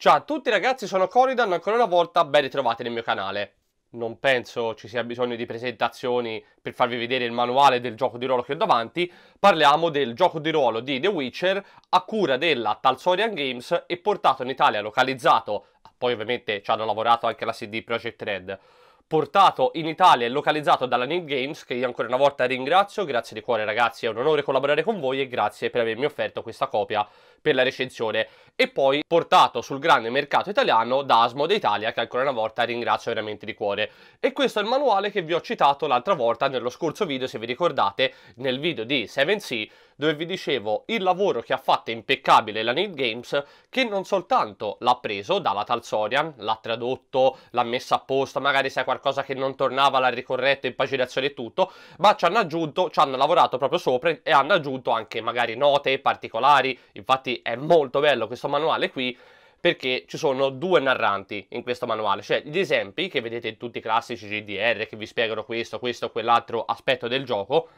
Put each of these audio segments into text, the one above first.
Ciao a tutti ragazzi, sono Coridan, ancora una volta ben ritrovati nel mio canale. Non penso ci sia bisogno di presentazioni per farvi vedere il manuale del gioco di ruolo che ho davanti. Parliamo del gioco di ruolo di The Witcher a cura della Talsorian Games e portato in Italia, localizzato, ah, poi ovviamente ci hanno lavorato anche la CD Projekt Red, portato in Italia e localizzato dalla Need Games, che io ancora una volta ringrazio, grazie di cuore ragazzi, è un onore collaborare con voi e grazie per avermi offerto questa copia per la recensione e poi portato sul grande mercato italiano da Asmode Italia che ancora una volta ringrazio veramente di cuore. E questo è il manuale che vi ho citato l'altra volta nello scorso video se vi ricordate nel video di 7C dove vi dicevo il lavoro che ha fatto impeccabile la Need Games che non soltanto l'ha preso dalla Talsorian, l'ha tradotto, l'ha messa a posto, magari se è qualcosa che non tornava l'ha ricorretto, in paginazione e tutto, ma ci hanno aggiunto, ci hanno lavorato proprio sopra e hanno aggiunto anche magari note particolari, infatti Infatti è molto bello questo manuale qui perché ci sono due narranti in questo manuale, cioè gli esempi che vedete tutti i classici GDR che vi spiegano questo, questo, quell'altro aspetto del gioco,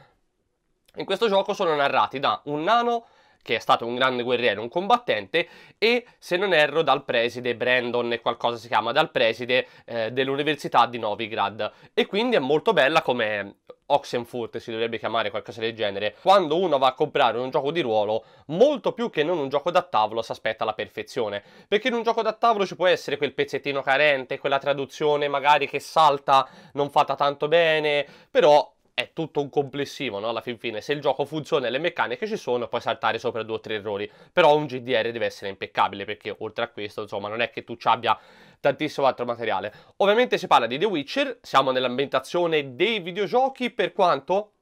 in questo gioco sono narrati da un nano che è stato un grande guerriero, un combattente, e se non erro dal preside Brandon e qualcosa si chiama, dal preside eh, dell'università di Novigrad. E quindi è molto bella come Oxenfurt si dovrebbe chiamare qualcosa del genere. Quando uno va a comprare un gioco di ruolo, molto più che non un gioco da tavolo, si aspetta la perfezione. Perché in un gioco da tavolo ci può essere quel pezzettino carente, quella traduzione magari che salta, non fatta tanto bene, però è tutto un complessivo, no? Alla fin fine, se il gioco funziona e le meccaniche ci sono, puoi saltare sopra due o tre errori. Però un GDR deve essere impeccabile, perché oltre a questo, insomma, non è che tu ci abbia tantissimo altro materiale. Ovviamente si parla di The Witcher, siamo nell'ambientazione dei videogiochi, per quanto...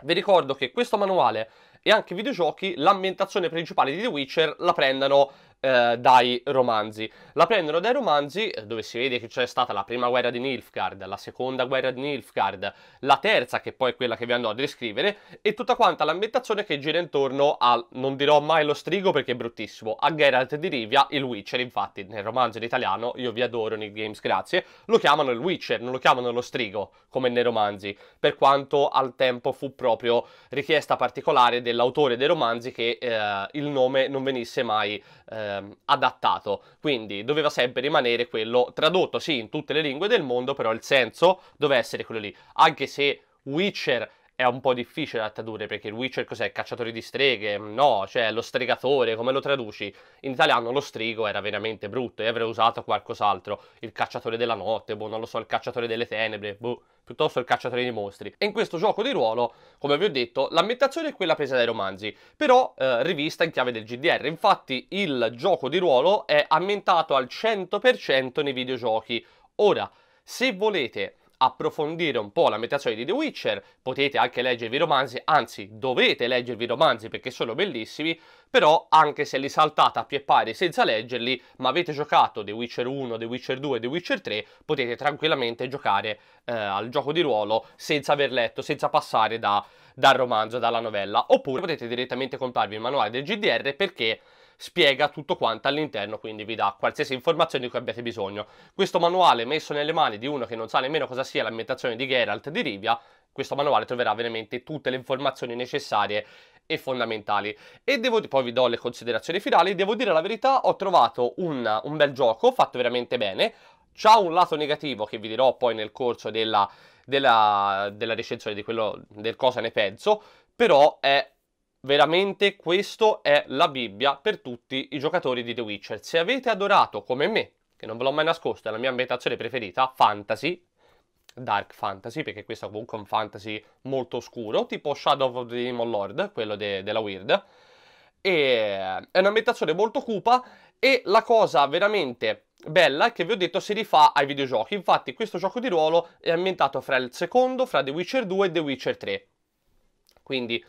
Vi ricordo che questo manuale e anche i videogiochi, l'ambientazione principale di The Witcher la prendano eh, dai romanzi. La prendono dai romanzi, eh, dove si vede che c'è stata la prima guerra di Nilfgaard, la seconda guerra di Nilfgaard, la terza, che poi è quella che vi andò a descrivere, e tutta quanta l'ambientazione che gira intorno a, non dirò mai lo strigo perché è bruttissimo, a Geralt di Rivia, il Witcher, infatti nel romanzo in italiano, io vi adoro Nick games, grazie, lo chiamano il Witcher, non lo chiamano lo strigo, come nei romanzi, per quanto al tempo fu proprio richiesta particolare dell'autore dei romanzi che eh, il nome non venisse mai... Eh, eh, adattato, quindi doveva sempre rimanere quello tradotto sì in tutte le lingue del mondo, però il senso doveva essere quello lì, anche se Witcher è un po' difficile da tradurre perché il Witcher cos'è? Cacciatore di streghe? No, cioè lo stregatore, come lo traduci? In italiano lo strigo era veramente brutto e avrei usato qualcos'altro, il cacciatore della notte, boh, non lo so, il cacciatore delle tenebre, boh, piuttosto il cacciatore di mostri. E in questo gioco di ruolo, come vi ho detto, l'ambientazione è quella presa dai romanzi, però eh, rivista in chiave del GDR. Infatti il gioco di ruolo è ambientato al 100% nei videogiochi. Ora, se volete approfondire un po' la meditazione di The Witcher, potete anche leggervi i romanzi, anzi dovete leggervi i romanzi perché sono bellissimi, però anche se li saltate a pie pari senza leggerli, ma avete giocato The Witcher 1, The Witcher 2, The Witcher 3, potete tranquillamente giocare eh, al gioco di ruolo senza aver letto, senza passare da, dal romanzo, dalla novella, oppure potete direttamente comprarvi il manuale del GDR perché spiega tutto quanto all'interno, quindi vi dà qualsiasi informazione di cui abbiate bisogno. Questo manuale messo nelle mani di uno che non sa nemmeno cosa sia l'ambientazione di Geralt di Rivia, questo manuale troverà veramente tutte le informazioni necessarie e fondamentali. E devo, poi vi do le considerazioni finali, devo dire la verità, ho trovato un, un bel gioco, fatto veramente bene, c'ha un lato negativo che vi dirò poi nel corso della, della, della recensione di quello, del cosa ne penso, però è veramente questa è la Bibbia per tutti i giocatori di The Witcher. Se avete adorato come me, che non ve l'ho mai nascosto, è la mia ambientazione preferita, fantasy, dark fantasy, perché questo è comunque un fantasy molto oscuro, tipo Shadow of the Demon Lord, quello de della Weird. E eh, è un'ambientazione molto cupa e la cosa veramente bella è che vi ho detto si rifà ai videogiochi. Infatti questo gioco di ruolo è ambientato fra il secondo, fra The Witcher 2 e The Witcher 3. Quindi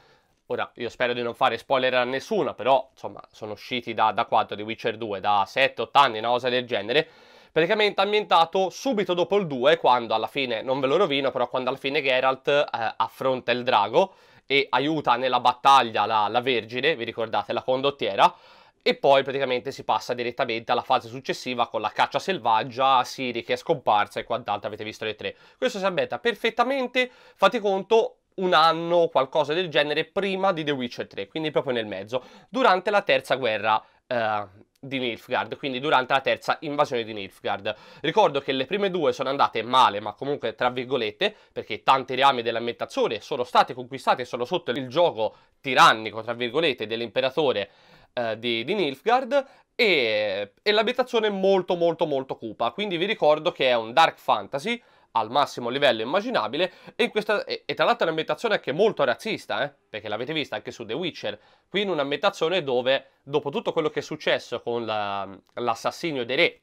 Ora, io spero di non fare spoiler a nessuno, però, insomma, sono usciti da, da quanto di Witcher 2? Da 7-8 anni, una cosa del genere. Praticamente ambientato subito dopo il 2, quando alla fine, non ve lo rovino, però quando alla fine Geralt eh, affronta il drago e aiuta nella battaglia la, la Vergine, vi ricordate, la condottiera, e poi praticamente si passa direttamente alla fase successiva con la caccia selvaggia, Siri che è scomparsa e quant'altro, avete visto le tre. Questo si ambienta perfettamente, fate conto, un anno o qualcosa del genere prima di The Witcher 3, quindi proprio nel mezzo, durante la terza guerra eh, di Nilfgaard, quindi durante la terza invasione di Nilfgaard. Ricordo che le prime due sono andate male, ma comunque tra virgolette, perché tanti reami dell'ambientazione sono state conquistate solo sotto il gioco tirannico, tra virgolette, dell'imperatore eh, di, di Nilfgaard, e, e l'ambientazione è molto molto molto cupa, quindi vi ricordo che è un dark fantasy, al massimo livello immaginabile e, questa, e, e tra l'altro è un'ambientazione anche molto razzista, eh? perché l'avete vista anche su The Witcher, qui in un'ambientazione dove dopo tutto quello che è successo con la, l'assassinio dei re,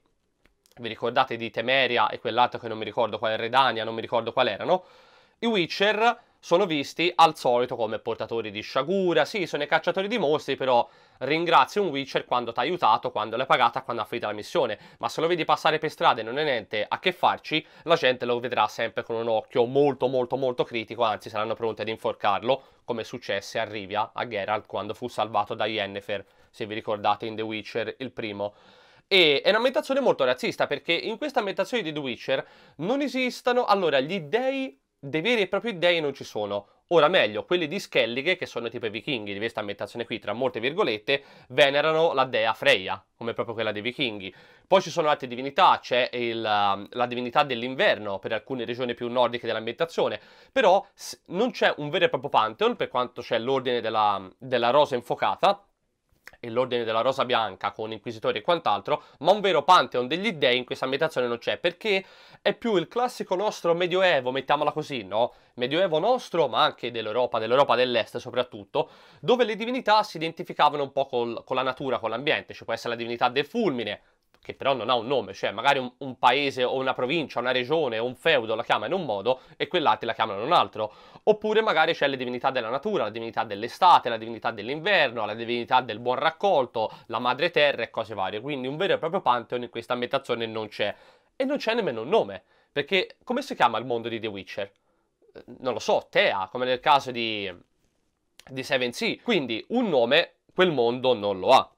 vi ricordate di Temeria e quell'altro che non mi ricordo qual era, Redania, non mi ricordo qual erano, i Witcher sono visti al solito come portatori di sciagura, sì, sono i cacciatori di mostri, però ringrazi un Witcher quando ti ha aiutato, quando l'hai pagata, quando ha finito la missione, ma se lo vedi passare per strada e non è niente a che farci, la gente lo vedrà sempre con un occhio molto molto molto critico, anzi saranno pronti ad inforcarlo, come successe a Rivia, a Geralt, quando fu salvato da Yennefer, se vi ricordate in The Witcher il primo. E è un'ambientazione molto razzista perché in questa ambientazione di The Witcher non esistono, allora, gli dei dei veri e propri dei non ci sono. Ora meglio, quelli di Skellige, che sono tipo i vichinghi di questa ambientazione qui, tra molte virgolette, venerano la dea Freya, come proprio quella dei vichinghi. Poi ci sono altre divinità, c'è il, um, la divinità dell'inverno per alcune regioni più nordiche dell'ambientazione, però non c'è un vero e proprio pantheon, per quanto c'è l'ordine della, della rosa infuocata, e l'ordine della Rosa Bianca con Inquisitori e quant'altro, ma un vero pantheon degli dei in questa ambientazione non c'è, perché è più il classico nostro medioevo, mettiamola così, no? Medioevo nostro, ma anche dell'Europa, dell'Europa dell'Est soprattutto, dove le divinità si identificavano un po' col, con la natura, con l'ambiente, ci può essere la divinità del fulmine, che però non ha un nome, cioè magari un, un, paese o una provincia, una regione o un feudo la chiama in un modo e quell'arte la chiamano in un altro. Oppure magari c'è le divinità della natura, la divinità dell'estate, la divinità dell'inverno, la divinità del buon raccolto, la madre terra e cose varie. Quindi un vero e proprio pantheon in questa ambientazione non c'è. E non c'è nemmeno un nome, perché come si chiama il mondo di The Witcher? Eh, non lo so, Tea, come nel caso di, di Seven Sea. Quindi un nome quel mondo non lo ha.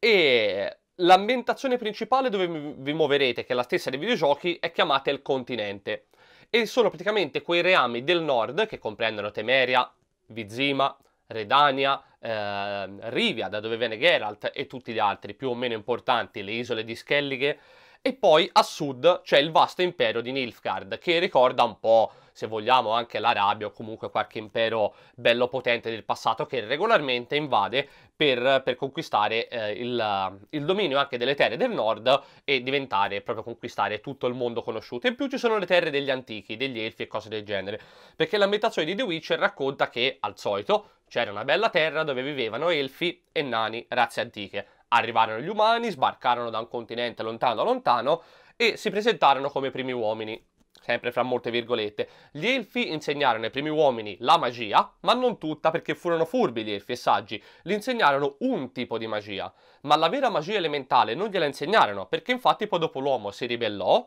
E l'ambientazione principale dove vi muoverete, che è la stessa dei videogiochi, è chiamata il continente. E sono praticamente quei reami del nord che comprendono Temeria, Vizima, Redania, eh, Rivia, da dove viene Geralt, e tutti gli altri più o meno importanti, le isole di Skellige. E poi a sud c'è il vasto impero di Nilfgaard, che ricorda un po' se vogliamo anche l'Arabia o comunque qualche impero bello potente del passato che regolarmente invade per, per conquistare eh, il, il, dominio anche delle terre del nord e diventare proprio conquistare tutto il mondo conosciuto. In più ci sono le terre degli antichi, degli elfi e cose del genere, perché l'ambientazione di The Witcher racconta che, al solito, c'era una bella terra dove vivevano elfi e nani, razze antiche. Arrivarono gli umani, sbarcarono da un continente lontano lontano e si presentarono come primi uomini sempre fra molte virgolette. Gli elfi insegnarono ai primi uomini la magia, ma non tutta perché furono furbi gli elfi e saggi, gli insegnarono un tipo di magia, ma la vera magia elementale non gliela insegnarono perché infatti poi dopo l'uomo si ribellò,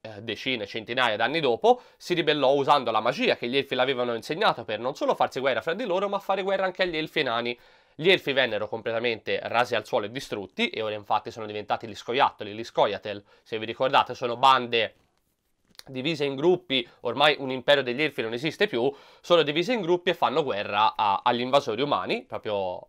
eh, decine, centinaia d'anni dopo, si ribellò usando la magia che gli elfi l'avevano insegnato per non solo farsi guerra fra di loro, ma fare guerra anche agli elfi e nani. Gli elfi vennero completamente rasi al suolo e distrutti, e ora infatti sono diventati gli scoiattoli, gli scoiatel. Se vi ricordate, sono bande divise in gruppi, ormai un impero degli elfi non esiste più, sono divise in gruppi e fanno guerra a, agli invasori umani, proprio...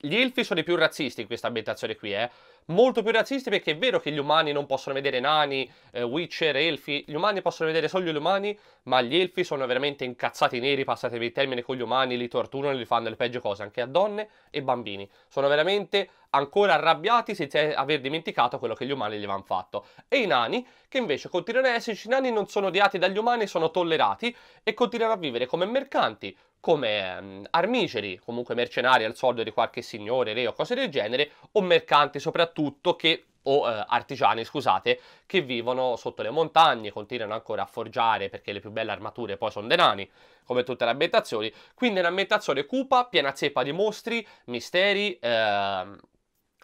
Gli elfi sono i più razzisti in questa ambientazione qui, eh molto più razzisti perché è vero che gli umani non possono vedere nani, eh, witcher, elfi, gli umani possono vedere solo gli umani, ma gli elfi sono veramente incazzati neri, passatevi il termine con gli umani, li torturano, e li fanno le peggio cose anche a donne e bambini. Sono veramente ancora arrabbiati senza aver dimenticato quello che gli umani gli avevano fatto. E i nani, che invece continuano a esserci, i nani non sono odiati dagli umani, sono tollerati e continuano a vivere come mercanti, come um, armiceri, comunque mercenari al soldo di qualche signore, re o cose del genere, o mercanti soprattutto che o eh, artigiani, scusate, che vivono sotto le montagne, continuano ancora a forgiare perché le più belle armature poi sono dei nani, come tutte le ambientazioni. Quindi è un'ambientazione cupa, piena zeppa di mostri, misteri, eh,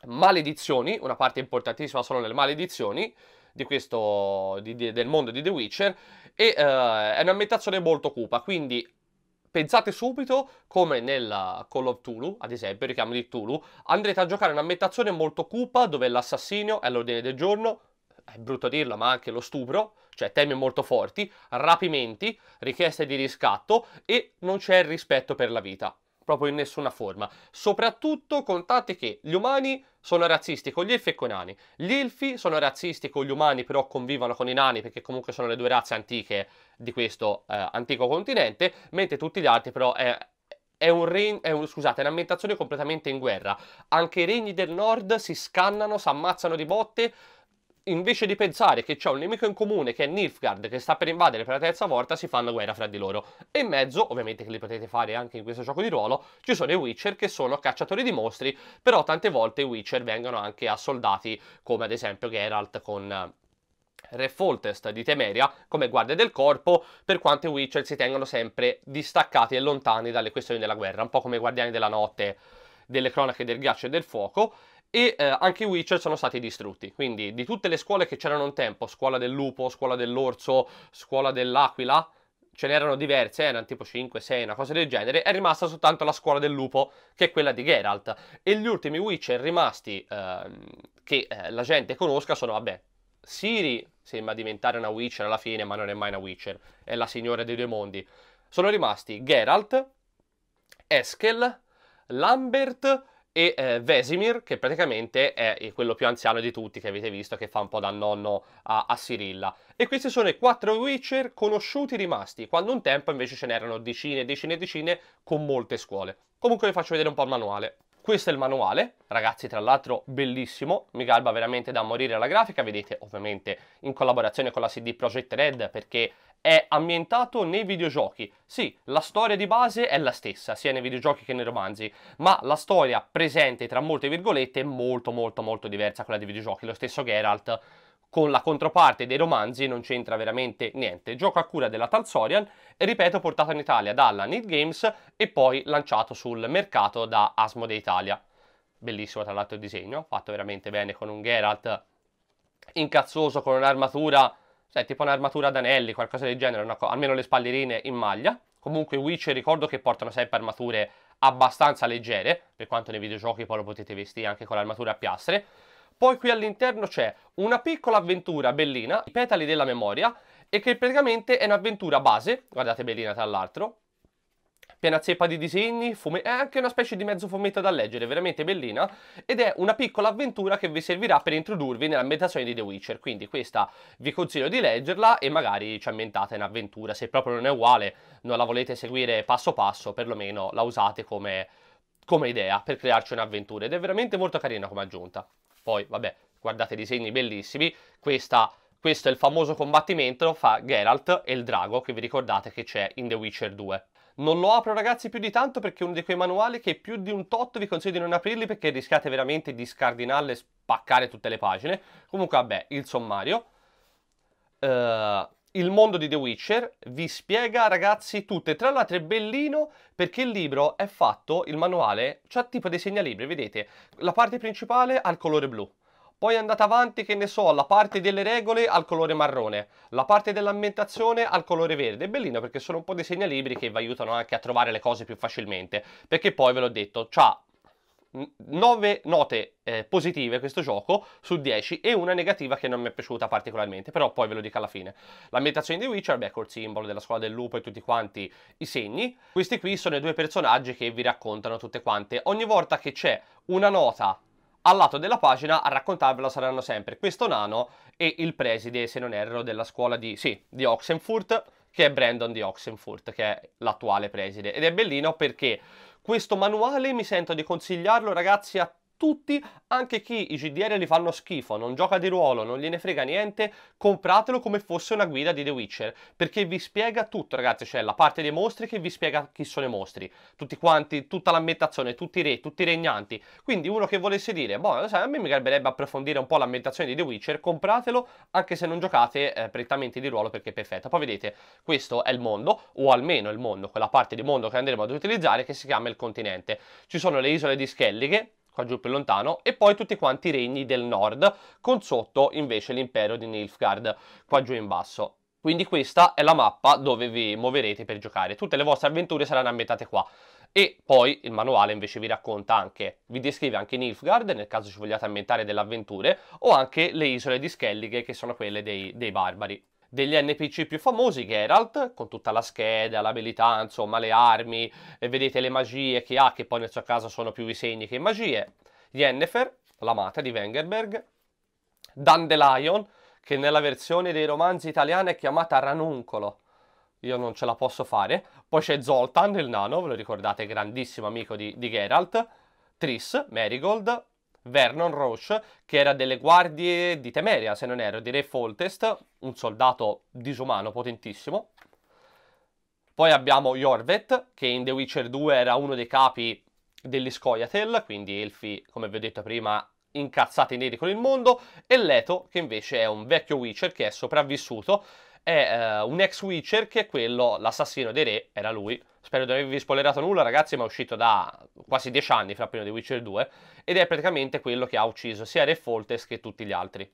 maledizioni, una parte importantissima sono le maledizioni di questo, di, di, del mondo di The Witcher, e eh, è un'ambientazione molto cupa, quindi pensate subito come nella Call of Tulu, ad esempio, richiamo di Tulu, andrete a giocare una ambientazione molto cupa dove l'assassino è all'ordine del giorno, è brutto dirlo, ma anche lo stupro, cioè temi molto forti, rapimenti, richieste di riscatto e non c'è il rispetto per la vita proprio in nessuna forma. Soprattutto contate che gli umani sono razzisti con gli elfi e con i nani. Gli elfi sono razzisti con gli umani, però convivono con i nani perché comunque sono le due razze antiche di questo eh, antico continente, mentre tutti gli altri però è, è, un regno, è un, scusate, un'ambientazione completamente in guerra. Anche i regni del nord si scannano, si ammazzano di botte, invece di pensare che c'è un nemico in comune che è Nilfgaard che sta per invadere per la terza volta, si fanno guerra fra di loro. E in mezzo, ovviamente che li potete fare anche in questo gioco di ruolo, ci sono i Witcher che sono cacciatori di mostri, però tante volte i Witcher vengono anche assoldati, come ad esempio Geralt con... Eh, Re Foltest di Temeria come guardia del corpo, per quanto i Witcher si tengano sempre distaccati e lontani dalle questioni della guerra, un po' come i guardiani della notte delle cronache del ghiaccio e del fuoco, e eh, anche i Witcher sono stati distrutti. Quindi di tutte le scuole che c'erano un tempo, scuola del lupo, scuola dell'orso, scuola dell'aquila, ce n'erano diverse, eh, erano tipo 5, 6, una cosa del genere, è rimasta soltanto la scuola del lupo, che è quella di Geralt. E gli ultimi Witcher rimasti eh, che eh, la gente conosca sono, vabbè, Siri sembra diventare una Witcher alla fine, ma non è mai una Witcher, è la signora dei due mondi. Sono rimasti Geralt, Eskel, Lambert, e eh, Vesimir, che praticamente è quello più anziano di tutti che avete visto, che fa un po' da nonno a, a Sirilla. E questi sono i quattro Witcher conosciuti rimasti, quando un tempo invece ce n'erano decine, e decine e decine con molte scuole. Comunque vi faccio vedere un po' il manuale. Questo è il manuale, ragazzi tra l'altro bellissimo, mi galba veramente da morire la grafica, vedete ovviamente in collaborazione con la CD Projekt Red perché è ambientato nei videogiochi. Sì, la storia di base è la stessa, sia nei videogiochi che nei romanzi, ma la storia presente tra molte virgolette è molto molto molto diversa da quella dei videogiochi. Lo stesso Geralt con la controparte dei romanzi non c'entra veramente niente. Gioco a cura della Talsorian, ripeto portato in Italia dalla Need Games e poi lanciato sul mercato da Asmode Italia. Bellissimo tra l'altro il disegno, fatto veramente bene con un Geralt incazzoso con un'armatura, cioè tipo un'armatura ad anelli, qualcosa del genere, una, almeno le spallerine in maglia. Comunque Witch ricordo che portano sempre armature abbastanza leggere, per quanto nei videogiochi poi lo potete vestire anche con l'armatura a piastre. Poi qui all'interno c'è una piccola avventura bellina, i petali della memoria, e che praticamente è un'avventura base, guardate bellina tra l'altro, piena zeppa di disegni, è anche una specie di mezzo fumetto da leggere, veramente bellina, ed è una piccola avventura che vi servirà per introdurvi nell'ambientazione di The Witcher, quindi questa vi consiglio di leggerla e magari ci ambientate in avventura, se proprio non è uguale, non la volete seguire passo passo, perlomeno la usate come, come idea per crearci un'avventura, ed è veramente molto carina come aggiunta poi vabbè guardate i disegni bellissimi, Questa, questo è il famoso combattimento fra Geralt e il drago che vi ricordate che c'è in The Witcher 2. Non lo apro ragazzi più di tanto perché è uno di quei manuali che più di un tot vi consiglio di non aprirli perché rischiate veramente di scardinarle e spaccare tutte le pagine. Comunque vabbè, il sommario. Uh, il mondo di The Witcher, vi spiega ragazzi tutte. Tra l'altro è bellino perché il libro è fatto, il manuale, c'ha cioè tipo dei segnalibri, vedete? La parte principale ha il colore blu. Poi andata avanti, che ne so, la parte delle regole al colore marrone, la parte dell'ambientazione al colore verde. È bellino perché sono un po' dei segnalibri che vi aiutano anche a trovare le cose più facilmente. Perché poi ve l'ho detto, c'ha 9 note eh, positive questo gioco su 10 e una negativa che non mi è piaciuta particolarmente, però poi ve lo dico alla fine. L'ambientazione di Witcher, beh, col simbolo della scuola del lupo e tutti quanti i segni. Questi qui sono i due personaggi che vi raccontano tutte quante. Ogni volta che c'è una nota al lato della pagina a raccontarvela saranno sempre questo nano e il preside, se non erro, della scuola di, sì, di Oxenfurt, che è Brandon di Oxenfurt, che è l'attuale preside. Ed è bellino perché questo manuale mi sento di consigliarlo ragazzi a tutti, anche chi i GDR li fanno schifo, non gioca di ruolo, non gliene frega niente, compratelo come fosse una guida di The Witcher, perché vi spiega tutto ragazzi, cioè la parte dei mostri che vi spiega chi sono i mostri, tutti quanti, tutta l'ambientazione, tutti i re, tutti i regnanti, quindi uno che volesse dire, boh, sai, a me mi garberebbe approfondire un po' l'ambientazione di The Witcher, compratelo anche se non giocate eh, prettamente di ruolo perché è perfetta, poi vedete, questo è il mondo, o almeno il mondo, quella parte di mondo che andremo ad utilizzare che si chiama il continente, ci sono le isole di Skellige, qua giù più lontano, e poi tutti quanti i regni del nord, con sotto invece l'impero di Nilfgaard, qua giù in basso. Quindi questa è la mappa dove vi muoverete per giocare. Tutte le vostre avventure saranno ambientate qua. E poi il manuale invece vi racconta anche, vi descrive anche Nilfgaard, nel caso ci vogliate ambientare delle avventure, o anche le isole di Skellige, che sono quelle dei, dei barbari degli NPC più famosi, Geralt, con tutta la scheda, l'abilità, insomma, le armi, e vedete le magie che ha, che poi nel suo caso sono più i segni che magie, Yennefer, l'amata di Wengerberg, Dandelion, che nella versione dei romanzi italiana è chiamata Ranuncolo, io non ce la posso fare, poi c'è Zoltan, il nano, ve lo ricordate, grandissimo amico di, di Geralt, Tris, Marigold, Vernon Roche, che era delle guardie di Temeria, se non ero, di Re Foltest, un soldato disumano potentissimo. Poi abbiamo Jorvet, che in The Witcher 2 era uno dei capi degli Scoiatel, quindi elfi, come vi ho detto prima, incazzati neri con il mondo, e Leto, che invece è un vecchio Witcher che è sopravvissuto è uh, eh, un ex Witcher che è quello, l'assassino dei re, era lui. Spero di non avervi spoilerato nulla, ragazzi, ma è uscito da quasi dieci anni fra prima di Witcher 2 ed è praticamente quello che ha ucciso sia Re Foltes che tutti gli altri.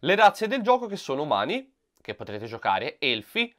Le razze del gioco che sono umani, che potrete giocare, elfi,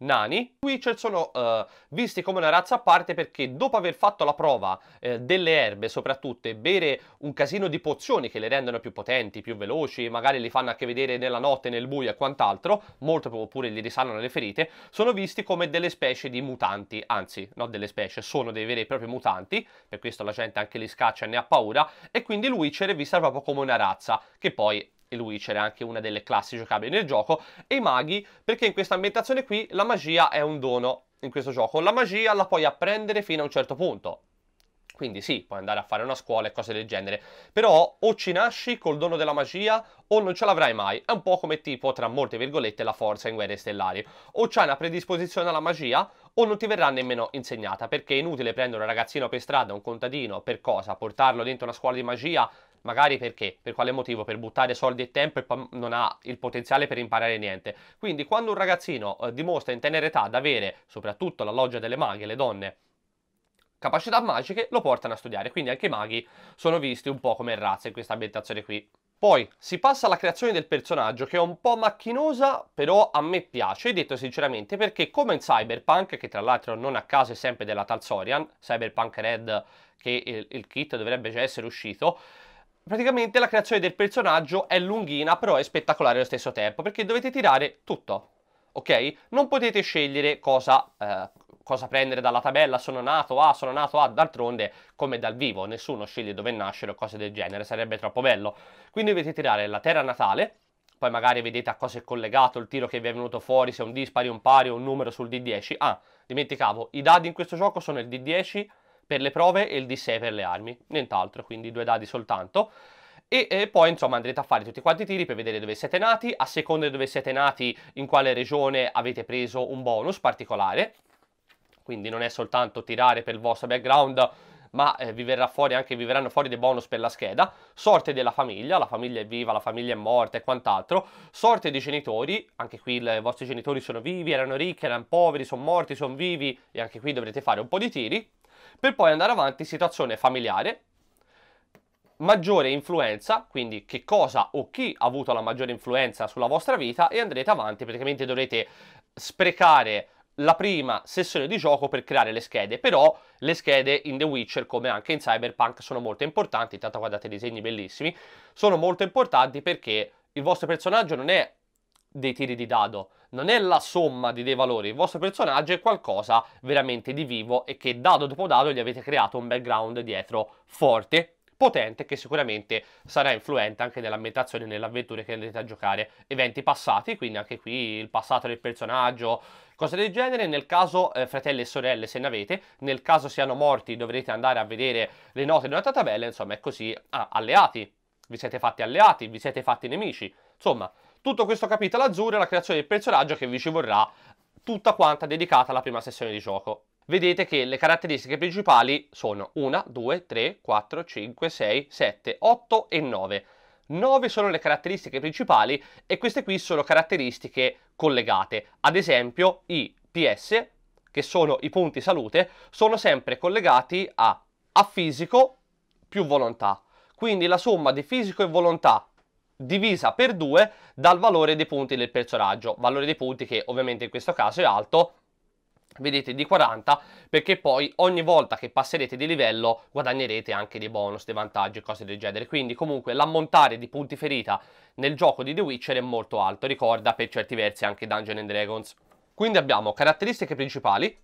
nani. Witcher cioè sono uh, visti come una razza a parte perché dopo aver fatto la prova uh, delle erbe soprattutto e bere un casino di pozioni che le rendono più potenti, più veloci, magari li fanno anche vedere nella notte, nel buio e quant'altro, molto oppure gli risanano le ferite, sono visti come delle specie di mutanti, anzi non delle specie, sono dei veri e propri mutanti, per questo la gente anche li scaccia e ne ha paura e quindi il Witcher è vista proprio come una razza che poi e lui c'era anche una delle classi giocabili nel gioco, e i maghi, perché in questa ambientazione qui la magia è un dono in questo gioco. La magia la puoi apprendere fino a un certo punto. Quindi sì, puoi andare a fare una scuola e cose del genere. Però o ci nasci col dono della magia o non ce l'avrai mai. È un po' come tipo, tra molte virgolette, la forza in guerre stellari. O c'hai una predisposizione alla magia o non ti verrà nemmeno insegnata. Perché è inutile prendere un ragazzino per strada, un contadino, per cosa? Portarlo dentro una scuola di magia magari perché, per quale motivo, per buttare soldi e tempo e non ha il potenziale per imparare niente. Quindi quando un ragazzino eh, dimostra in tenera età di avere, soprattutto la loggia delle maghe, le donne, capacità magiche, lo portano a studiare, quindi anche i maghi sono visti un po' come razza in questa ambientazione qui. Poi si passa alla creazione del personaggio che è un po' macchinosa, però a me piace, detto sinceramente, perché come in Cyberpunk, che tra l'altro non a caso è sempre della Talsorian, Cyberpunk Red che il, il kit dovrebbe già essere uscito, praticamente la creazione del personaggio è lunghina, però è spettacolare allo stesso tempo, perché dovete tirare tutto, ok? Non potete scegliere cosa, eh, cosa prendere dalla tabella, sono nato a, sono nato a, d'altronde come dal vivo, nessuno sceglie dove nascere o cose del genere, sarebbe troppo bello. Quindi dovete tirare la terra natale, poi magari vedete a cosa è collegato il tiro che vi è venuto fuori, se è un dispari, un pari o un numero sul D10. Ah, dimenticavo, i dadi in questo gioco sono il D10, per le prove e il D6 per le armi, nient'altro, quindi due dadi soltanto. E, e poi insomma andrete a fare tutti quanti i tiri per vedere dove siete nati, a seconda di dove siete nati in quale regione avete preso un bonus particolare, quindi non è soltanto tirare per il vostro background ma eh, vi, fuori anche, vi verranno fuori dei bonus per la scheda, sorte della famiglia, la famiglia è viva, la famiglia è morta e quant'altro, sorte dei genitori, anche qui il, i vostri genitori sono vivi, erano ricchi, erano poveri, sono morti, sono vivi e anche qui dovrete fare un po' di tiri, per poi andare avanti situazione familiare, maggiore influenza, quindi che cosa o chi ha avuto la maggiore influenza sulla vostra vita e andrete avanti, praticamente dovrete sprecare la prima sessione di gioco per creare le schede, però le schede in The Witcher come anche in Cyberpunk sono molto importanti, intanto guardate i disegni bellissimi, sono molto importanti perché il vostro personaggio non è dei tiri di dado, non è la somma di dei valori, il vostro personaggio è qualcosa veramente di vivo e che dado dopo dado gli avete creato un background dietro forte, potente, che sicuramente sarà influente anche nell'ambientazione e nell'avventura che andrete a giocare. Eventi passati, quindi anche qui il passato del personaggio, cose del genere, nel caso eh, fratelli e sorelle se ne avete, nel caso siano morti dovrete andare a vedere le note di una tabella, insomma è così, ah, alleati, vi siete fatti alleati, vi siete fatti nemici, insomma tutto questo capitolo azzurro è la creazione del personaggio che vi ci vorrà tutta quanta dedicata alla prima sessione di gioco. Vedete che le caratteristiche principali sono 1, 2, 3, 4, 5, 6, 7, 8 e 9. 9 sono le caratteristiche principali e queste qui sono caratteristiche collegate. Ad esempio i PS, che sono i punti salute, sono sempre collegati a, a fisico più volontà. Quindi la somma di fisico e volontà divisa per 2 dal valore dei punti del personaggio, valore dei punti che ovviamente in questo caso è alto, vedete di 40 perché poi ogni volta che passerete di livello guadagnerete anche dei bonus, dei vantaggi, e cose del genere quindi comunque l'ammontare di punti ferita nel gioco di The Witcher è molto alto ricorda per certi versi anche Dungeons Dragons quindi abbiamo caratteristiche principali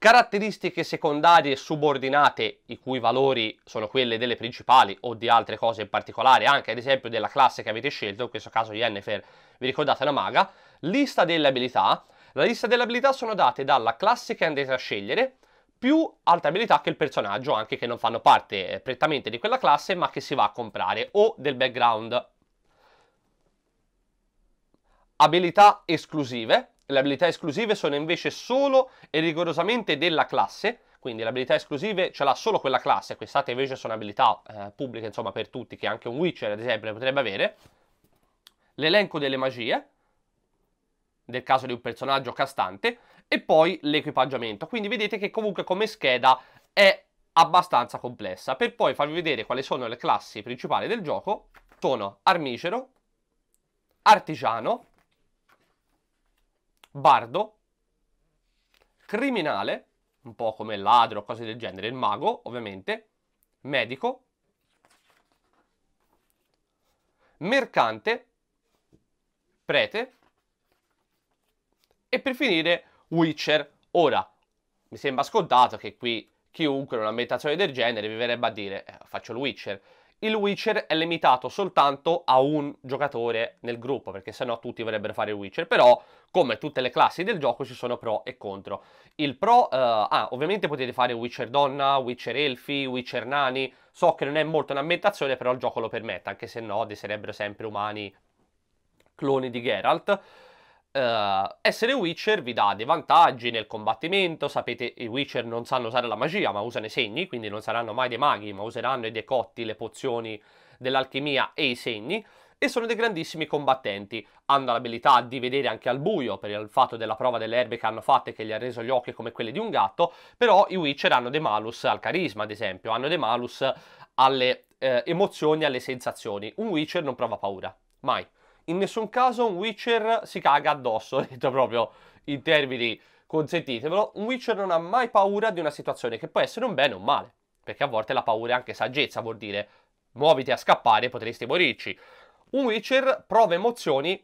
Caratteristiche secondarie subordinate, i cui valori sono quelle delle principali o di altre cose in particolare, anche ad esempio della classe che avete scelto, in questo caso Yennefer, vi ricordate la maga, lista delle abilità, la lista delle abilità sono date dalla classe che andrete a scegliere, più altre abilità che il personaggio, anche che non fanno parte eh, prettamente di quella classe, ma che si va a comprare, o del background. Abilità esclusive, le abilità esclusive sono invece solo e rigorosamente della classe, quindi le abilità esclusive ce l'ha solo quella classe, queste invece sono abilità eh, pubbliche insomma per tutti che anche un Witcher ad esempio potrebbe avere. L'elenco delle magie, nel caso di un personaggio castante, e poi l'equipaggiamento. Quindi vedete che comunque come scheda è abbastanza complessa. Per poi farvi vedere quali sono le classi principali del gioco, sono armigero, artigiano, bardo, criminale, un po' come ladro, cose del genere, il mago, ovviamente, medico, mercante, prete e per finire Witcher. Ora, mi sembra scontato che qui chiunque in una meditazione del genere vi verrebbe a dire eh, faccio il Witcher il Witcher è limitato soltanto a un giocatore nel gruppo, perché sennò tutti vorrebbero fare il Witcher, però come tutte le classi del gioco ci sono pro e contro. Il pro, eh, ah, ovviamente potete fare Witcher donna, Witcher elfi, Witcher nani, so che non è molto un'ambientazione, però il gioco lo permette, anche se no, sarebbero sempre umani cloni di Geralt. Uh, essere Witcher vi dà dei vantaggi nel combattimento, sapete i Witcher non sanno usare la magia ma usano i segni, quindi non saranno mai dei maghi ma useranno i decotti, le pozioni dell'alchimia e i segni e sono dei grandissimi combattenti, hanno l'abilità di vedere anche al buio per il fatto della prova delle erbe che hanno fatte che gli ha reso gli occhi come quelli di un gatto, però i Witcher hanno dei malus al carisma ad esempio, hanno dei malus alle eh, emozioni, alle sensazioni, un Witcher non prova paura, mai in nessun caso un Witcher si caga addosso, detto proprio in termini consentitemelo, un Witcher non ha mai paura di una situazione che può essere un bene o un male, perché a volte la paura è anche saggezza, vuol dire muoviti a scappare, potresti morirci. Un Witcher prova emozioni,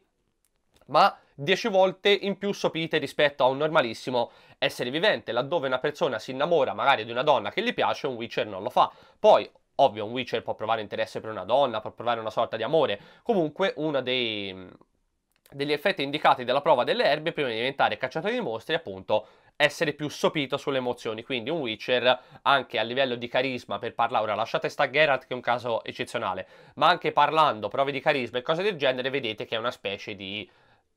ma 10 volte in più sopite rispetto a un normalissimo essere vivente, laddove una persona si innamora magari di una donna che gli piace, un Witcher non lo fa. Poi Ovvio, un Witcher può provare interesse per una donna, può provare una sorta di amore. Comunque, uno dei, degli effetti indicati dalla prova delle erbe prima di diventare cacciatore di mostri, appunto, essere più sopito sulle emozioni. Quindi un Witcher anche a livello di carisma per parlare, ora lasciate sta Geralt che è un caso eccezionale, ma anche parlando, prove di carisma e cose del genere, vedete che è una specie di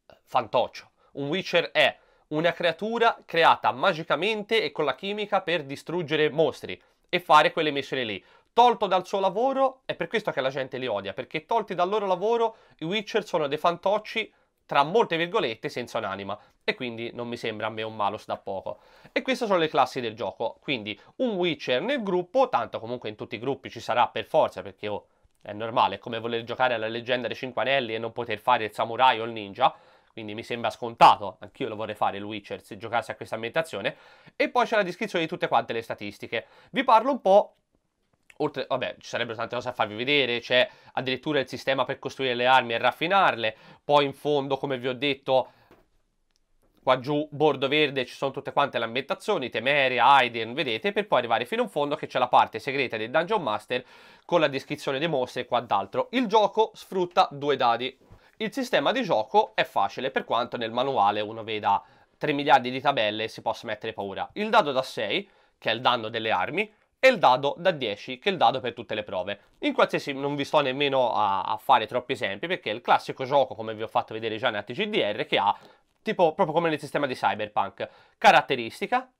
eh, fantoccio. Un Witcher è una creatura creata magicamente e con la chimica per distruggere mostri e fare quelle missioni lì tolto dal suo lavoro, è per questo che la gente li odia, perché tolti dal loro lavoro i Witcher sono dei fantocci tra molte virgolette senza un'anima e quindi non mi sembra a me un malus da poco. E queste sono le classi del gioco, quindi un Witcher nel gruppo, tanto comunque in tutti i gruppi ci sarà per forza perché oh, è normale, è come voler giocare alla leggenda dei 5 anelli e non poter fare il samurai o il ninja, quindi mi sembra scontato, anch'io lo vorrei fare il Witcher se giocassi a questa ambientazione, e poi c'è la descrizione di tutte quante le statistiche. Vi parlo un po' Oltre, vabbè, ci sarebbero tante cose a farvi vedere, c'è addirittura il sistema per costruire le armi e raffinarle, poi in fondo, come vi ho detto, qua giù, bordo verde, ci sono tutte quante le ambientazioni, Temeria, Aiden, vedete, per poi arrivare fino in fondo che c'è la parte segreta del Dungeon Master con la descrizione dei mostri e quant'altro. Il gioco sfrutta due dadi. Il sistema di gioco è facile, per quanto nel manuale uno veda 3 miliardi di tabelle e si possa mettere paura. Il dado da 6, che è il danno delle armi, e il dado da 10, che è il dado per tutte le prove. In qualsiasi, non vi sto nemmeno a, a fare troppi esempi, perché è il classico gioco, come vi ho fatto vedere già nella TGDR, che ha, tipo, proprio come nel sistema di Cyberpunk, caratteristica,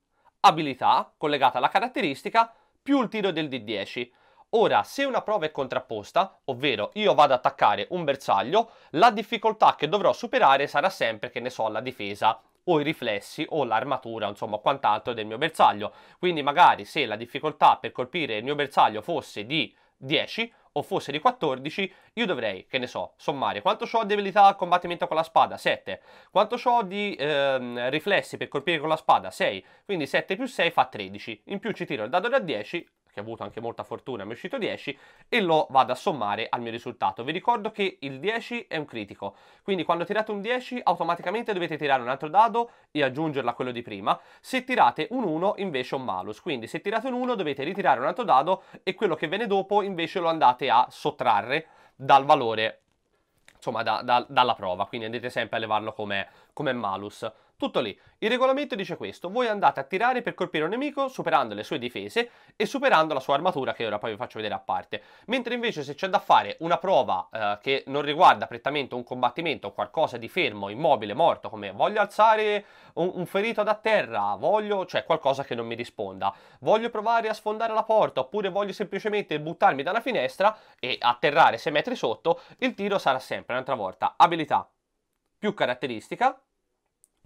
abilità, collegata alla caratteristica, più il tiro del D10. Ora, se una prova è contrapposta, ovvero io vado ad attaccare un bersaglio, la difficoltà che dovrò superare sarà sempre, che ne so, la difesa o i riflessi o l'armatura, insomma quant'altro del mio bersaglio. Quindi magari se la difficoltà per colpire il mio bersaglio fosse di 10 o fosse di 14, io dovrei, che ne so, sommare quanto ho di abilità al combattimento con la spada, 7, quanto ho di ehm, riflessi per colpire con la spada, 6, quindi 7 più 6 fa 13, in più ci tiro il dado da 10 che ha avuto anche molta fortuna, mi è uscito 10 e lo vado a sommare al mio risultato. Vi ricordo che il 10 è un critico, quindi quando tirate un 10 automaticamente dovete tirare un altro dado e aggiungerlo a quello di prima. Se tirate un 1 invece è un malus, quindi se tirate un 1 dovete ritirare un altro dado e quello che viene dopo invece lo andate a sottrarre dal valore, insomma da, da, dalla prova, quindi andate sempre a levarlo come, come malus. Tutto lì. Il regolamento dice questo, voi andate a tirare per colpire un nemico superando le sue difese e superando la sua armatura che ora poi vi faccio vedere a parte. Mentre invece se c'è da fare una prova eh, che non riguarda prettamente un combattimento, qualcosa di fermo, immobile, morto, come voglio alzare un, un ferito da terra, voglio, cioè qualcosa che non mi risponda, voglio provare a sfondare la porta oppure voglio semplicemente buttarmi dalla finestra e atterrare 6 metri sotto, il tiro sarà sempre un'altra volta abilità più caratteristica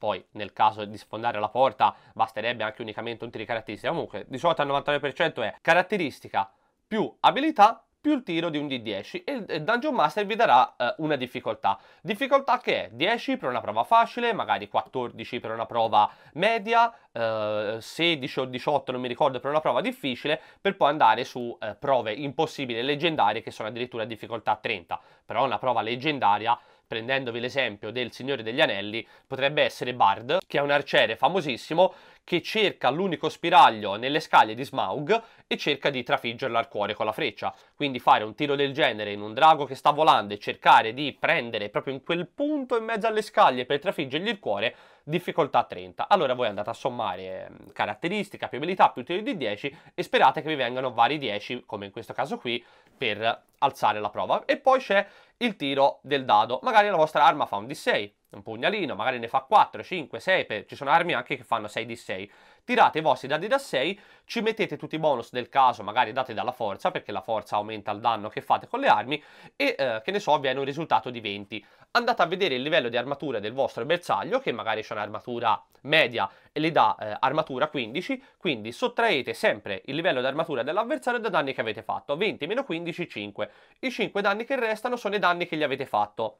poi nel caso di sfondare la porta basterebbe anche unicamente un tiro di caratteristica, comunque di solito al 99% è caratteristica più abilità più il tiro di un D10 e il Dungeon Master vi darà eh, una difficoltà. Difficoltà che è 10 per una prova facile, magari 14 per una prova media, eh, 16 o 18 non mi ricordo per una prova difficile, per poi andare su eh, prove impossibili e leggendarie che sono addirittura difficoltà 30. Però una prova leggendaria prendendovi l'esempio del Signore degli Anelli, potrebbe essere Bard, che è un arciere famosissimo che cerca l'unico spiraglio nelle scaglie di Smaug e cerca di trafiggerla al cuore con la freccia. Quindi fare un tiro del genere in un drago che sta volando e cercare di prendere proprio in quel punto in mezzo alle scaglie per trafiggergli il cuore, difficoltà 30. Allora voi andate a sommare ehm, caratteristica, più abilità, più tiro di 10 e sperate che vi vengano vari 10, come in questo caso qui, per alzare la prova. E poi c'è il tiro del dado. Magari la vostra arma fa un D6, un pugnalino, magari ne fa 4, 5, 6, per... ci sono armi anche che fanno 6 di 6. Tirate i vostri dadi da 6, ci mettete tutti i bonus del caso, magari date dalla forza, perché la forza aumenta il danno che fate con le armi, e eh, che ne so, viene un risultato di 20. Andate a vedere il livello di armatura del vostro bersaglio, che magari c'è un'armatura media e le dà eh, armatura 15, quindi sottraete sempre il livello di armatura dell'avversario dai danni che avete fatto, 20 meno 15, 5. I 5 danni che restano sono i danni che gli avete fatto.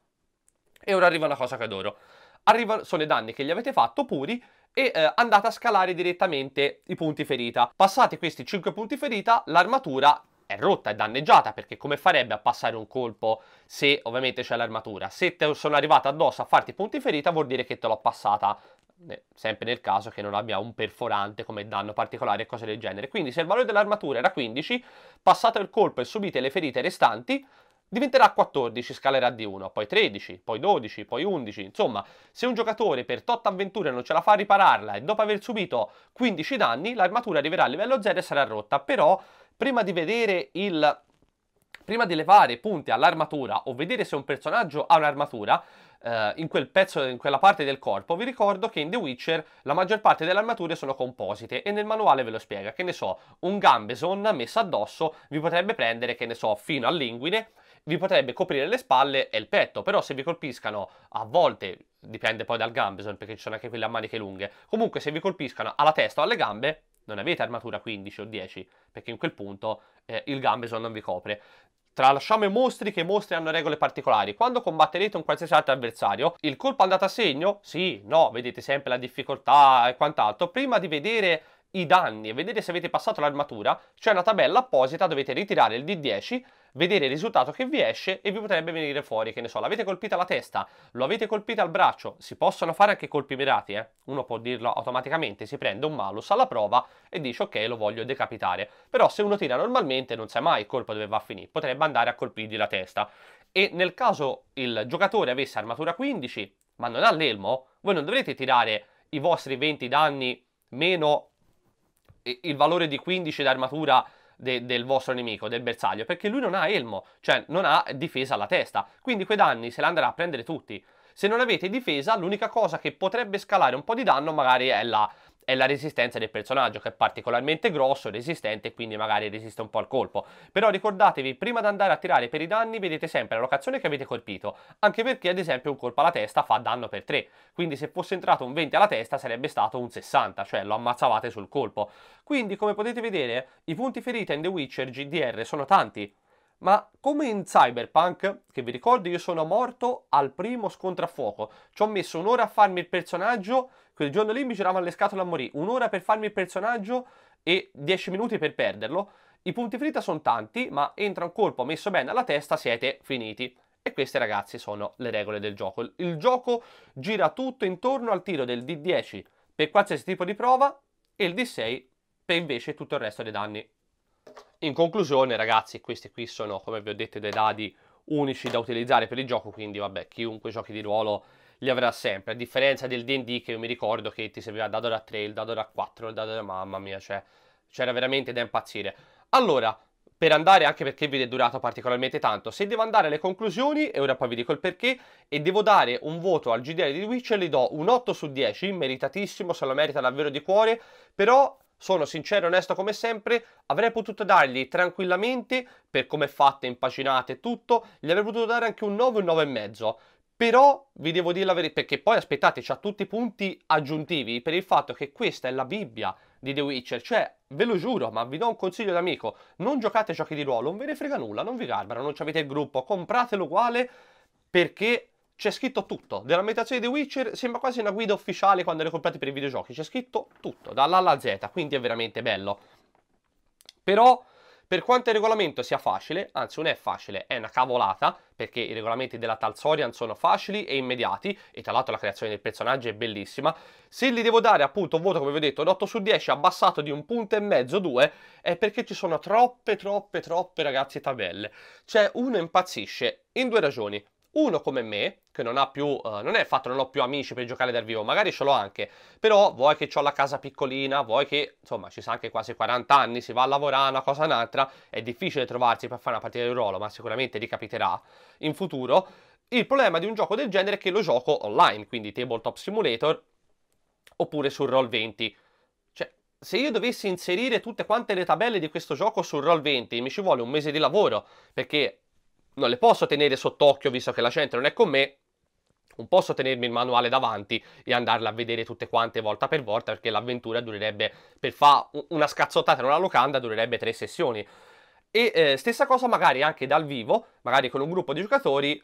E ora arriva una cosa che adoro. Arriva, sono i danni che gli avete fatto puri e eh, andate a scalare direttamente i punti ferita. Passate questi 5 punti ferita, l'armatura è rotta, è danneggiata, perché come farebbe a passare un colpo se ovviamente c'è l'armatura? Se te sono arrivato addosso a farti punti ferita vuol dire che te l'ho passata, eh, sempre nel caso che non abbia un perforante come danno particolare e cose del genere. Quindi se il valore dell'armatura era 15, passate il colpo e subite le ferite restanti, diventerà 14, scalerà di 1, poi 13, poi 12, poi 11. Insomma, se un giocatore per tot avventure non ce la fa a ripararla e dopo aver subito 15 danni, l'armatura arriverà a livello 0 e sarà rotta. Però, prima di vedere il... Prima di levare punti all'armatura o vedere se un personaggio ha un'armatura, Uh, in quel pezzo, in quella parte del corpo, vi ricordo che in The Witcher la maggior parte delle armature sono composite e nel manuale ve lo spiega, che ne so, un gambeson messo addosso vi potrebbe prendere, che ne so, fino all'inguine vi potrebbe coprire le spalle e il petto, però se vi colpiscano a volte, dipende poi dal gambeson perché ci sono anche quelle a maniche lunghe, comunque se vi colpiscano alla testa o alle gambe non avete armatura 15 o 10 perché in quel punto eh, il gambeson non vi copre. Tralasciamo i mostri che i mostri hanno regole particolari. Quando combatterete un qualsiasi altro avversario, il colpo è andato a segno? Sì, no, vedete sempre la difficoltà e quant'altro. Prima di vedere i danni e vedere se avete passato l'armatura, c'è una tabella apposita, dovete ritirare il D10 vedere il risultato che vi esce e vi potrebbe venire fuori, che ne so, l'avete colpita alla testa, lo avete colpita al braccio, si possono fare anche colpi mirati, eh? uno può dirlo automaticamente, si prende un malus alla prova e dice ok lo voglio decapitare, però se uno tira normalmente non sai mai il colpo dove va a finire, potrebbe andare a colpirgli la testa e nel caso il giocatore avesse armatura 15 ma non ha l'elmo, voi non dovrete tirare i vostri 20 danni meno il valore di 15 d'armatura de, del vostro nemico, del bersaglio, perché lui non ha elmo, cioè non ha difesa alla testa, quindi quei danni se li andrà a prendere tutti. Se non avete difesa, l'unica cosa che potrebbe scalare un po' di danno magari è la, è la resistenza del personaggio che è particolarmente grosso e resistente quindi magari resiste un po' al colpo. Però ricordatevi, prima di andare a tirare per i danni vedete sempre la locazione che avete colpito, anche perché ad esempio un colpo alla testa fa danno per 3, quindi se fosse entrato un 20 alla testa sarebbe stato un 60, cioè lo ammazzavate sul colpo. Quindi come potete vedere i punti feriti in The Witcher GDR sono tanti, ma come in Cyberpunk, che vi ricordo io sono morto al primo scontro a fuoco, ci ho messo un'ora a farmi il personaggio, quel giorno lì mi giravano le scatole a morire, un'ora per farmi il personaggio e 10 minuti per perderlo, i punti ferita sono tanti, ma entra un colpo messo bene alla testa, siete finiti. E queste ragazzi sono le regole del gioco. Il gioco gira tutto intorno al tiro del D10 per qualsiasi tipo di prova e il D6 per invece tutto il resto dei danni. In conclusione ragazzi questi qui sono come vi ho detto dei dadi unici da utilizzare per il gioco quindi vabbè chiunque giochi di ruolo li avrà sempre a differenza del D&D che io mi ricordo che ti serviva il dado da 3, il dado da 4, il dado da mamma mia cioè c'era veramente da impazzire allora per andare anche perché vi è durato particolarmente tanto se devo andare alle conclusioni e ora poi vi dico il perché e devo dare un voto al GDR di Witcher gli do un 8 su 10 meritatissimo se lo merita davvero di cuore però sono sincero e onesto come sempre, avrei potuto dargli tranquillamente, per come è fatta, impaginata e tutto, gli avrei potuto dare anche un 9 un e mezzo. Però vi devo dire la verità, perché poi aspettate, c'ha tutti i punti aggiuntivi per il fatto che questa è la Bibbia di The Witcher, cioè ve lo giuro, ma vi do un consiglio d'amico, non giocate giochi di ruolo, non ve ne frega nulla, non vi garbano, non avete il gruppo, compratelo uguale perché c'è scritto tutto. Della meditazione di The Witcher sembra quasi una guida ufficiale quando le comprate per i videogiochi. C'è scritto tutto, dall'A alla Z, quindi è veramente bello. Però, per quanto il regolamento sia facile, anzi non è facile, è una cavolata, perché i regolamenti della Talsorian sono facili e immediati, e tra l'altro la creazione del personaggio è bellissima, se gli devo dare appunto un voto, come vi ho detto, un 8 su 10 abbassato di un punto e mezzo, due, è perché ci sono troppe, troppe, troppe ragazzi tabelle. Cioè, uno impazzisce in due ragioni uno come me, che non ha più, uh, non è fatto, non ho più amici per giocare dal vivo, magari ce l'ho anche, però vuoi che ho la casa piccolina, vuoi che, insomma, ci sa anche quasi 40 anni, si va a lavorare, una cosa o un'altra, è difficile trovarsi per fare una partita di ruolo, ma sicuramente ricapiterà in futuro. Il problema di un gioco del genere è che lo gioco online, quindi Tabletop Simulator, oppure su Roll20. Cioè, se io dovessi inserire tutte quante le tabelle di questo gioco su Roll20, mi ci vuole un mese di lavoro, perché non le posso tenere sott'occhio visto che la gente non è con me, non posso tenermi il manuale davanti e andarla a vedere tutte quante volta per volta perché l'avventura durerebbe, per fare una scazzottata in una locanda durerebbe tre sessioni. E eh, stessa cosa magari anche dal vivo, magari con un gruppo di giocatori,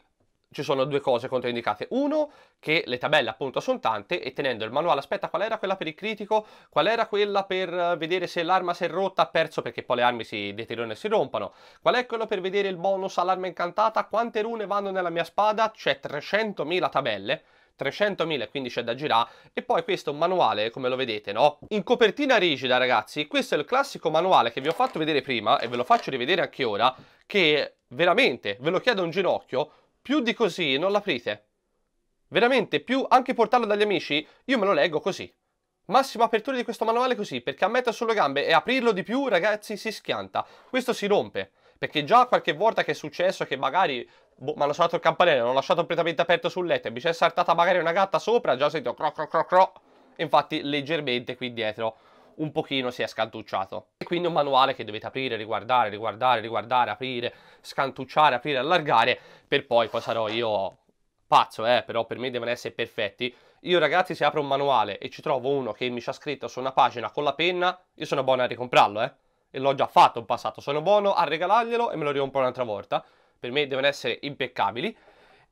ci sono due cose controindicate. Uno, che le tabelle appunto sono tante e tenendo il manuale, aspetta qual era quella per il critico, qual era quella per eh, vedere se l'arma si è rotta, ha perso perché poi le armi si deteriorano e si rompono? qual è quello per vedere il bonus all'arma incantata, quante rune vanno nella mia spada, c'è 300.000 tabelle. 300.000 quindi c'è da girare e poi questo è un manuale come lo vedete no? In copertina rigida ragazzi questo è il classico manuale che vi ho fatto vedere prima e ve lo faccio rivedere anche ora che veramente ve lo chiedo un ginocchio più di così non l'aprite. Veramente, più anche portarlo dagli amici, io me lo leggo così. Massima apertura di questo manuale così, perché a metterlo sulle gambe e aprirlo di più, ragazzi, si schianta. Questo si rompe, perché già qualche volta che è successo che magari boh, mi hanno suonato il campanello, l'ho lasciato completamente aperto sul letto e mi c'è saltata magari una gatta sopra, già sento cro cro cro cro, infatti leggermente qui dietro un pochino si è scantucciato. E quindi un manuale che dovete aprire, riguardare, riguardare, riguardare, aprire, scantucciare, aprire, allargare, per poi poi sarò io pazzo, eh, però per me devono essere perfetti. Io ragazzi se apro un manuale e ci trovo uno che mi ci ha scritto su una pagina con la penna, io sono buono a ricomprarlo, eh. E l'ho già fatto in passato, sono buono a regalarglielo e me lo ricompro un'altra volta. Per me devono essere impeccabili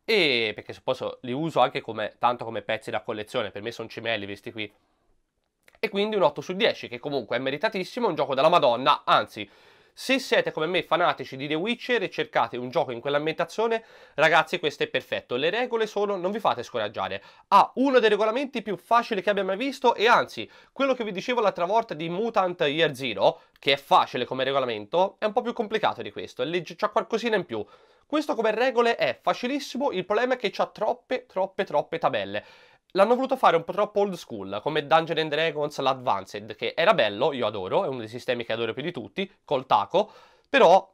e perché posso li uso anche come, tanto come pezzi da collezione, per me sono cimelli questi qui e quindi un 8 su 10 che comunque è meritatissimo, è un gioco della Madonna, anzi se siete come me fanatici di The Witcher e cercate un gioco in quell'ambientazione, ragazzi questo è perfetto. Le regole sono, non vi fate scoraggiare, ha ah, uno dei regolamenti più facili che abbia mai visto e anzi, quello che vi dicevo l'altra volta di Mutant Year Zero, che è facile come regolamento, è un po' più complicato di questo, c'ha qualcosina in più. Questo come regole è facilissimo, il problema è che ha troppe, troppe, troppe tabelle. L'hanno voluto fare un po' troppo old school, come Dungeon and Dragons l'Advanced, che era bello, io adoro, è uno dei sistemi che adoro più di tutti, col taco, però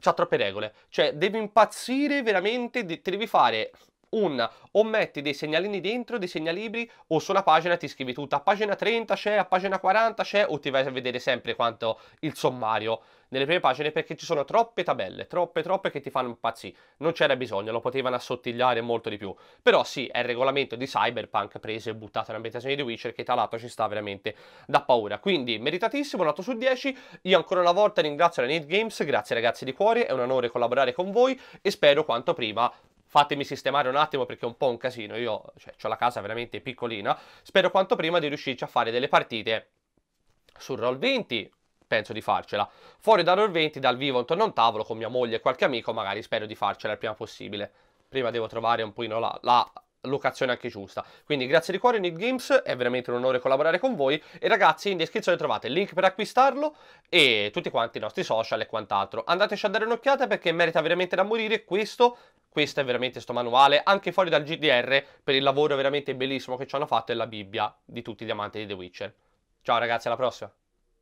c'ha troppe regole. Cioè, devi impazzire veramente, te devi fare un o metti dei segnalini dentro, dei segnalibri o sulla pagina ti scrivi tutto. A pagina 30 c'è, a pagina 40 c'è o ti vai a vedere sempre quanto il sommario nelle prime pagine perché ci sono troppe tabelle, troppe troppe che ti fanno impazzire. Non c'era bisogno, lo potevano assottigliare molto di più. Però sì, è il regolamento di Cyberpunk preso e buttato nell'ambientazione di Witcher che talato ci sta veramente da paura. Quindi meritatissimo, un 8 su 10. Io ancora una volta ringrazio la Need Games, grazie ragazzi di cuore, è un onore collaborare con voi e spero quanto prima fatemi sistemare un attimo perché è un po' un casino, io cioè, ho la casa veramente piccolina, spero quanto prima di riuscirci a fare delle partite sul Roll20, penso di farcela, fuori da Roll20, dal vivo intorno a un tavolo con mia moglie e qualche amico, magari spero di farcela il prima possibile, prima devo trovare un po' la, la locazione anche giusta. Quindi grazie di cuore Need Games, è veramente un onore collaborare con voi e ragazzi in descrizione trovate il link per acquistarlo e tutti quanti i nostri social e quant'altro. Andateci a dare un'occhiata perché merita veramente da morire questo, questo è veramente sto manuale, anche fuori dal GDR per il lavoro veramente bellissimo che ci hanno fatto e la Bibbia di tutti i diamanti di The Witcher. Ciao ragazzi, alla prossima!